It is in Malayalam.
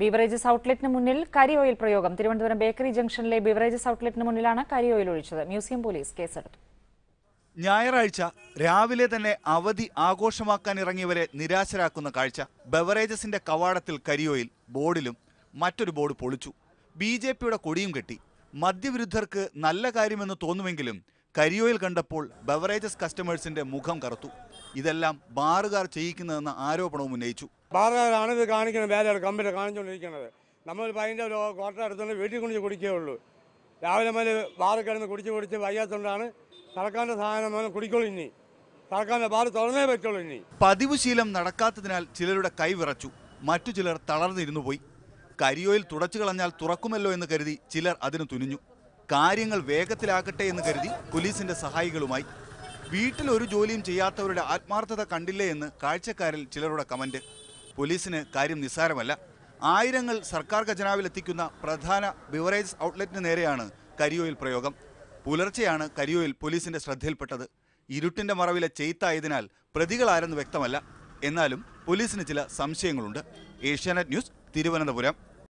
ബീവറേജസ് ഔട്ട്ലെറ്റിന് മുന്നിൽ കരി ഓയിൽ പ്രയോഗം തിരുവനന്തപുരം ബേക്കറി ജംഗ്ഷനിലെ ബീവറേജസ് ഔട്ട്ലെറ്റിന് മുന്നിലാണ് കരി ഓയിൽ ഒഴിച്ചത് മ്യൂസിയം പോലീസ് കേസെടുത്തു ഞായറാഴ്ച രാവിലെ തന്നെ അവധി ആഘോഷമാക്കാൻ ഇറങ്ങിയവരെ നിരാശരാക്കുന്ന കാഴ്ച ബവറേജസിന്റെ കവാടത്തിൽ കരിയോയിൽ ബോർഡിലും മറ്റൊരു ബോർഡ് പൊളിച്ചു ബി ജെ പിയുടെ കൊടിയും കെട്ടി മദ്യവിരുദ്ധർക്ക് നല്ല കാര്യമെന്ന് തോന്നുമെങ്കിലും കരിയോയിൽ കണ്ടപ്പോൾ ബവറേജസ് കസ്റ്റമേഴ്സിന്റെ മുഖം കറുത്തു ഇതെല്ലാം ബാറുകാർ ചെയ്യിക്കുന്നതെന്ന ആരോപണവും ഉന്നയിച്ചു പാറക്കാരാണ് ഇത് കാണിക്കുന്നത് വേലയുടെ കമ്പനി കാണിച്ചുകൊണ്ടിരിക്കുന്നത് നമ്മൾ അതിൻ്റെ ഒരു കോട്ട എടുത്തുകൊണ്ട് വീട്ടിൽ കുടിച്ച് ഉള്ളൂ രാവിലെ മുതൽ ബാറ് കിടന്ന് കുടിച്ച് കുടിച്ച് വയ്യാത്തതുകൊണ്ടാണ് സർക്കാരിൻ്റെ സാധനം മുതൽ കുടിക്കുള്ളൂ ഇനി സർക്കാരിൻ്റെ ബാറ് തുറന്നേ പറ്റുള്ളൂ ഇനി പതിവ് ശീലം നടക്കാത്തതിനാൽ ചിലരുടെ കൈ വിറച്ചു മറ്റു ചിലർ തളർന്നിരുന്നു പോയി കരിയോയിൽ തുടച്ചു കളഞ്ഞാൽ തുറക്കുമല്ലോ എന്ന് കരുതി ചിലർ അതിന് തുനിഞ്ഞു കാര്യങ്ങൾ വേഗത്തിലാകട്ടെ എന്ന് കരുതി പോലീസിന്റെ സഹായികളുമായി വീട്ടിൽ ഒരു ജോലിയും ചെയ്യാത്തവരുടെ ആത്മാർത്ഥത കണ്ടില്ലേ എന്ന് കാഴ്ചക്കാരിൽ ചിലരുടെ കമന്റ് പോലീസിന് കാര്യം നിസ്സാരമല്ല ആയിരങ്ങൾ സർക്കാർ ഖജനാവിലെത്തിക്കുന്ന പ്രധാന ബിവറേജ് ഔട്ട്ലെറ്റിന് നേരെയാണ് കരിയോയിൽ പ്രയോഗം പുലർച്ചെയാണ് കരിയോയിൽ പോലീസിന്റെ ശ്രദ്ധയിൽപ്പെട്ടത് ഇരുട്ടിന്റെ മറവിലെ ചെയ്ത്തായതിനാൽ പ്രതികളാരെന്ന് വ്യക്തമല്ല എന്നാലും പോലീസിന് ചില സംശയങ്ങളുണ്ട് ഏഷ്യാനെറ്റ് ന്യൂസ് തിരുവനന്തപുരം